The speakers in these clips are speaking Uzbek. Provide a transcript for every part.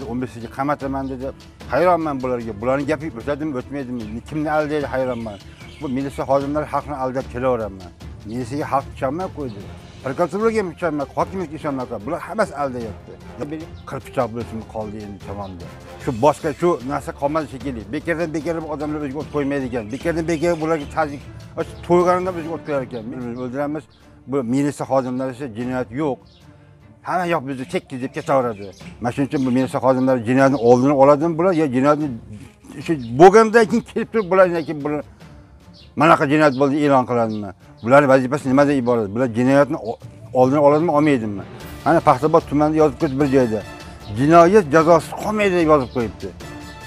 dedi o'n besh yilga qamataman dedi hayronman bularga bularni gapi o'tadimi o'tmaydimi kimni aldaydi hayronman bu militsiya xodimlari xalqni aldab kelaveraman militsiyaga xalq ishonmay qo'ydi prokuraturaga ham ishonmay hokimlikka ishonmay bular hammasi aldayapti qirpichoq bo'lsin qoldi endi tomonda shu boshqa shu narsa qolmadi shekilli bekardan bekarlab odamlar o'ziga o't qo'ymaydi ekan bekardan bekar bularga tajik to'yganidan o'ziga o't qo'yar ekan o'ldiramiz bu militsiya xodimlari jinoyat yo'q hamma yoq bizni tekkiz deb ketaveradi mana shuning uchun bu menimcha hozir jinoyatni oldini oladimi bular yo jinoyatni shu bo'lgandan keyin kelib turib bulardan keyin buni manaqa jinoyat bo'ldi e'lon qiladimi bularni vazifasi nimadan iborat bular jinoyatni oldini oladimi olmaydimi mana paxtabod tumanida yozib qo'yibdi bir joyda jinoyat jazosiz qolmaydi deb yozib qo'yibdi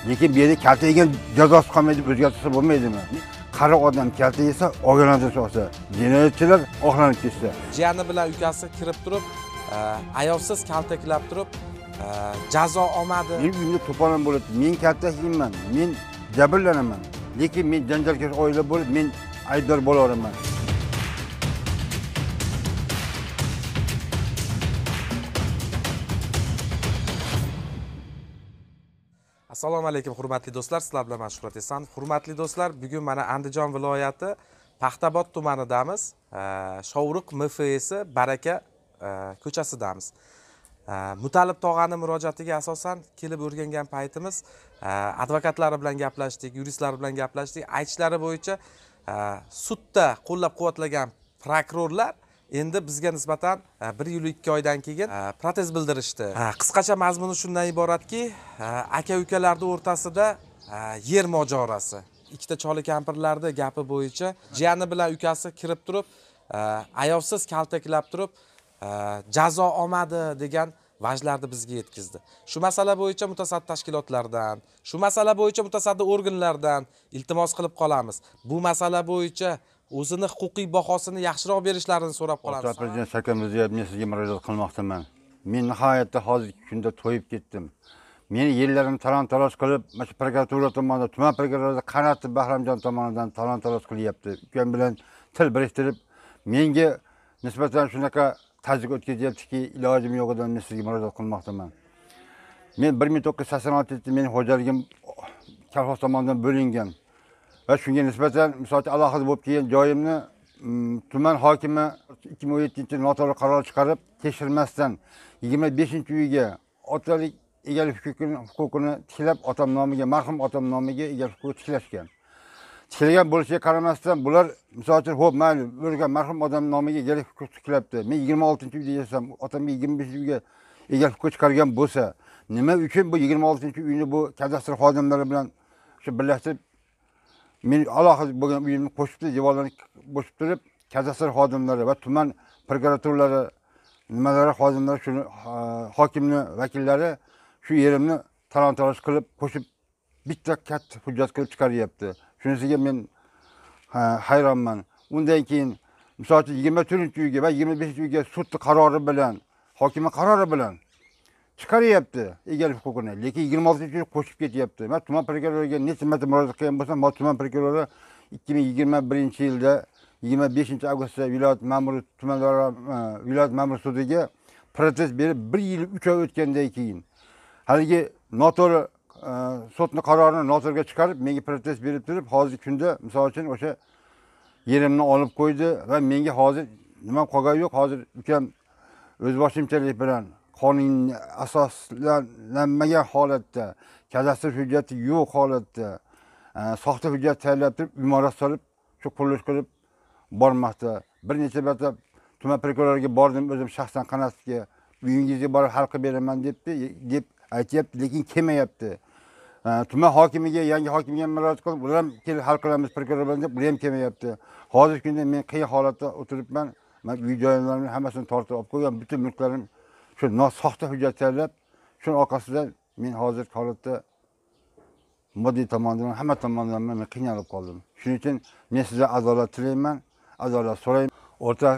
lekin bu yerda kalta yegan jazosi qolmaydi deb o'zgartirsa bo'lmaydimi qari odam kalta yesa ogohlantirsa olsa jinoyatchilar oqlanib ketsa jiyani bilan ukasi kirib turib ayovsiz kaltaklab turib jazo olmadi men uyimda to'polon bo'lyapti men kaltakliyman men jabrlanaman lekin men janjalkash oila bo'lib men aybdor bo'laveraman assalomu alaykum hurmatli do'stlar sizlar bilan man shuhrat esanov hurmatli do'stlar bugun mana andijon viloyati paxtabod tumanidamiz shovruq mfsi baraka Э, ko'chasidamiz э, mutalib tog'ani murojaatiga asosan kelib o'rgangan paytimiz э, advokatlari bilan gaplashdik yuristlar bilan gaplashdik aytishlari bo'yicha sudda qo'llab quvvatlagan prokurorlar endi bizga nisbatan e, bir yil ikki oydan keyin e, protez bildirishdi e, qisqacha mazmuni shundan iboratki aka ukalarni o'rtasida yer mojarosi ikkita choli kampirlarni gapi bo'yicha jiyani bilan ukasi kirib turib ayovsiz kaltaklab turib Э, jazo olmadi degan vajlarni bizga yetkazdi shu masala bo'yicha mutasaddi tashkilotlardan shu masala bo'yicha mutasaddi organlardan iltimos qilib qolamiz bu masala bo'yicha o'zini huquqiy bahosini yaxshiroq berishlarini so'rab qolamiz prezident shavkat mirziyoyev men sizga murojaat qilmoqchiman men nihoyatda hozirgi kunda to'yib ketdim meni yillarim talon taroj qilib mana shu prokuratura tomonidan tuman prokuraturasi qanatib bahramjon tomonidan talon taroj qilyapti ukam bilan til biriktirib menga nisbatan shunaqa tajriba o'tkazyaptiki ilojim yo'q edi men sizga murojaat qilmoqdaman men bir ming to'qqiz yuz sakson olti yilda meni xo'jaligim kolxoz tomonidan bo'lingan va shunga nisbatan misol uchun alohida bo'lib kelgan joyimni mm, tuman hokimi ikki ming o'n yettinchi yil noto'g'ri qaror chiqarib tekshirmasdan yigirma beshinchi uyga otalik egalik huquqini tiklab otam nomiga marhum otam nomiga egalik huquqi tiklashgan kelgan bo'lishiga qaramasdan bular misol uchun ho'p mayli o'lgan marhum odamni nomiga egalik huquqi tikilibdi men yigirma oltinchi uyda yashasam otam yigirma beshinchi uyga egalik huquqi chiqargan bo'lsa nima uchun bu yigirma oltinchi uyni bu kadastr xodimlari bilan o'sha birlashtirib men alohida bo'lgan uyimni qo'shibdi devorlarni bo'shib turib kadastr xodimlari va tuman prokuraturalari nimalari xodimlari shuni hokimni vakillari shu yerimni talon taroj qilib qo'shib bitta katta hujjatga chiqaryapti shunisiga men hayronman undan keyin misol uchun yigirma to'rtinchi uyga va yigirma beshinchi uyga sudni qarori bilan hokimni qarori bilan chiqaryapti egalik huquqini lekin yigirma oltinchi uy qo'shib ketyapti man tuman prokuroriga necha marta murojaat qilgan bo'lsam tuman prokurori ikki ming yigirma birinchi yilda yigirma beshinchi avgustda viloyat ma'muriy tumanlararo e, viloyat ma'muriy sudiga protest berib bir yil uch oy o'tgandan keyin haligi noto'g'ri sotni qarorini nozirga chiqarib menga protest berib turib hozirgi kunda misol uchun o'sha yerimni olib qo'ydi va menga hozir nima qolgani yo'q hozir ukam o'zboshimchalik bilan qonunga asoslanmagan holatda kadastr hujjati yo'q holatda e, soxta hujjat tayyorlab turib imorat solib shu qurilish qilib bormoqda bir necha marta tuman prokuroriga bordim o'zim shaxsan qanatga uyingizga borib hal qilib beraman debdi deb aytyapti lekin kelmayapti tuman hokimiga yangi hokimga murojaat qilib ular ham kelib hal qilamiz prokuror bilan deb ular ham kelmayapti hozirgi kunda men qiyin holatda o'tiribman man uy joylarimni hammasini tortib olib qo'ygan butun mulklarim shu nosoxta hujjat tayyorlab shuni orqasida men hozirgi holatda moddiy tomondan hamma tomondan men qiynalib qoldim shuning uchun men sizdan adolat tilayman adolat so'rayman o'rta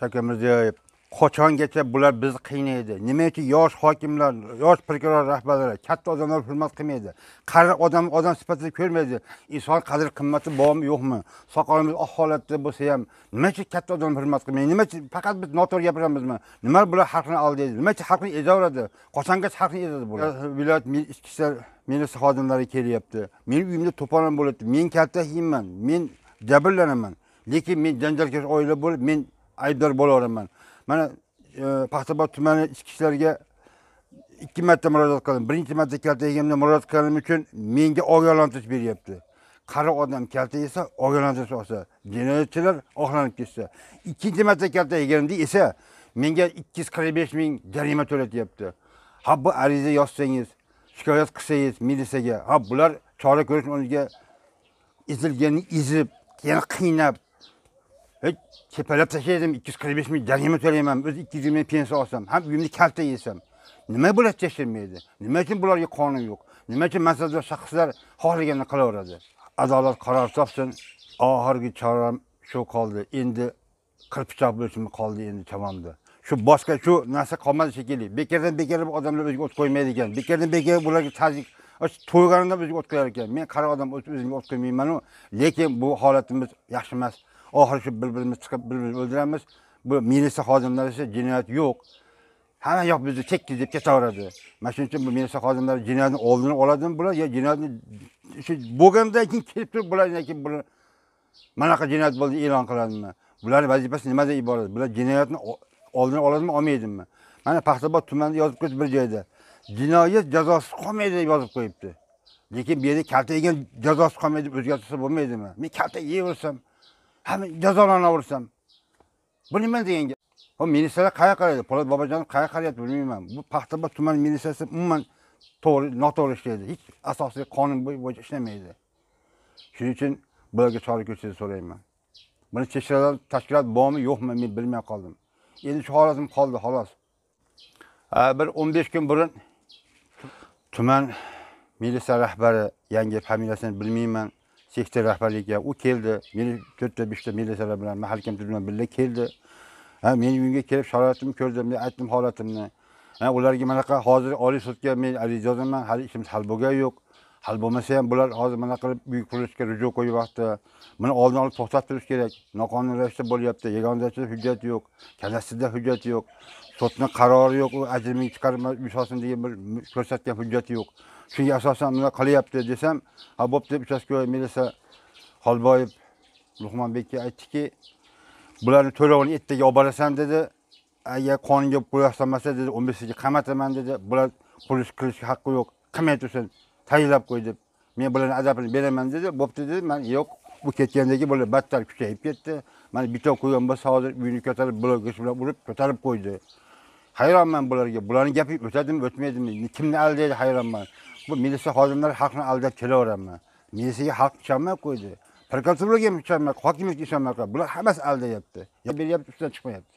shavkat mirziyoyev qachongacha bular bizni qiynaydi nima uchun yosh hokimlar yosh prokuror rahbarlari katta odamlar hurmat qilmaydi qari odam odam sifatida ko'rmaydi inson qadr qimmati bormi yo'qmi soqolimiz oq holatda bo'lsa ham nima uchun katta odam hurmat qilmaydi nima uchun faqat biz noto'g'ri gapiramizmi nima bular xalqni aldaydi nima uchun xalqni ezaveradi qachongacha xalqni ezadi bular eh, viloyat ichki ishlar ministrlik xodimlari kelyapti meni uyimda to'polon bo'lyapti men katta hiyman men jabrlanaman lekin men janjalkash oila bo'lib men aybdor bo'laveraman mana e, paxtabod tumani ichki ishlarga ikki marta murojaat qildim birinchi marta kalta yeganimda murojaat qilganim uchun menga ogohlantirish beryapti qari odam kalta yesa ogohlantirish olsa jinoyatchilar oqlanib ketsa ikkinchi marta kalta yeganimda esa menga ikki yuz qirq besh ming jarima to'latyapti ha bu ariza yozsangiz shikoyat qilsangiz militsiyaga ha bular chora ko'rish o'rniga ezilganni ezib yana qiynab kepalab tashlaydim ikki yuz qirq besh ming jarima to'layman o'zi ikki yuz yigirma ming pensiya olsam ham uyimni kalta yesam nima bo'ladi tekshirmaydi nima uchun bularga qonun yo'q nima uchun mansabdor shaxslar xohlaganini qilaveradi adolat qaror topsin oxirgi choram shu qoldi endi qirpichoq kaldı. qoldi endi Şu shu boshqa shu narsa qolmadi shekilli bekardan bu odamlar özgü o't qo'ymaydi ekan bekardan bekar bularga tazyiq to'yganidan o'ziga o't qo'yar ekan men qari odam o'zimga o't qo'ymaymanu lekin bu holatimiz yaxshi emas oxiri shu bir birimiz chiqib bir birimizni o'ldiramiz bu militsiya xodimlari esa jinoyat yo'q hamma yoq bizni tekkiz deb ketaveradi mana shuning uchun bu militsiya xodimlari jinoyatni oldini oladimi bular yo jinoyatni shu bo'lgandan keyin kelib turib bulardan keyin buni mana bunaqa jinoyat bo'ldi e'lon qiladimi bularni vazifasi nimadan iborat bular jinoyatni oldini oladimi olmaydimi mana paxtabod tumanida yozib qo'yibdi bir joyda jinoyat jazosiz qolmaydi deb yozib qo'yibdi lekin bu yerda kalta yegan jazosiz qolmaydi deb o'zgartirsa bo'lmaydimi men kalta yeyversam hamma jazolanaversam bu nima degan gap ho militsiyalar qayerga qaraydi po'lat bobojonov qayerga qarayapti bilmayman bu paxtaobod tuman militsiyasi umuman to'g'ri noto'g'ri ishlaydi hech asosiy qonun bo'yicha ishlamaydi shuning uchun bularga chora ko'rishni so'rayman buni tekshiradigan tashkilot bormi yo'qmi men bilmay qoldim endi shu holatim qoldi xolos bir o'n besh kun burun tuman militsiya rahbari yangi familiyasini bilmayman sektor rahbarligiga u keldi meni to'rtta beshta militsiyalar bilan mahalla komiteti bilan birga keldi ha meni uyimga kelib sharoitimni ko'rdi men aytdim holatimni ha ularga manaqa hozir oliy sudga men ariza yozaman hali ishimiz hal bo'lgani yo'q hal bo'lmasa ham bular hozir mana qilib uy qurilishga ruju qo'yyapti buni oldini olib to'xtatilishi kerak noqonuniy ravishda bo'lyapti yagonachilik hujjat yo'q kadastrda hujjat yo'q sotni qarori yo'q u ajriming chiqarma uy degan bir ko'rsatgan hujjati yo'q shunga asosan bular qilyapti desam ha bo'pti deb uchastkovoy milisa xolboyev luqmanbekka aytdiki bularni to'lovini ertaga olib borasan dedi agar qonunga bo'yaqsamasa dedi o'n beshtaga qamataman dedi bular qurilish qilishga haqqi yo'q qilmay tursin tayyorlab qo'y deb men bularni adapini beraman dedi bo'pti dedi man yo'q u ketgandagi bular battar kuchayib ketdi mana bitta qo'ygan bo'lsa hozir uyni ko'tarib blokish bilan urib ko'tarib qo'ydi hayronman bularga bularni gapi o'tadimi o'tmaydimi kimni aldaydi hayronman bu militsiya xodimlari xalqni aldab kelaveraman militsiyaga xalq ishonmay qo'ydi prokuraturaga ham ishonmay hokimiyatga ishonmay qo'ydi bular hammasi aldayapti beryapti ustidan chiqmayapti